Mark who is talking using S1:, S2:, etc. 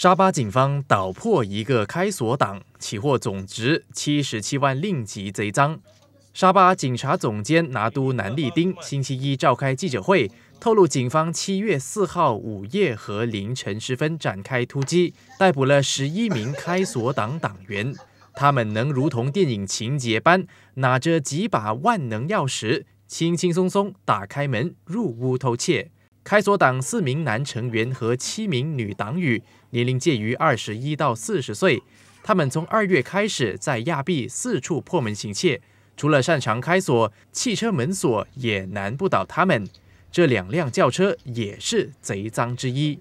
S1: 沙巴警方捣破一个开锁党，起获总值七十七万令吉贼赃。沙巴警察总监拿督南利丁星期一召开记者会，透露警方七月四号午夜和凌晨时分展开突击，逮捕了十一名开锁党党员。他们能如同电影情节般，拿着几把万能钥匙，轻轻松松打开门入屋偷窃。开锁党四名男成员和七名女党羽，年龄介于二十一到四十岁。他们从二月开始在亚庇四处破门行窃，除了擅长开锁，汽车门锁也难不倒他们。这两辆轿车也是贼赃之一。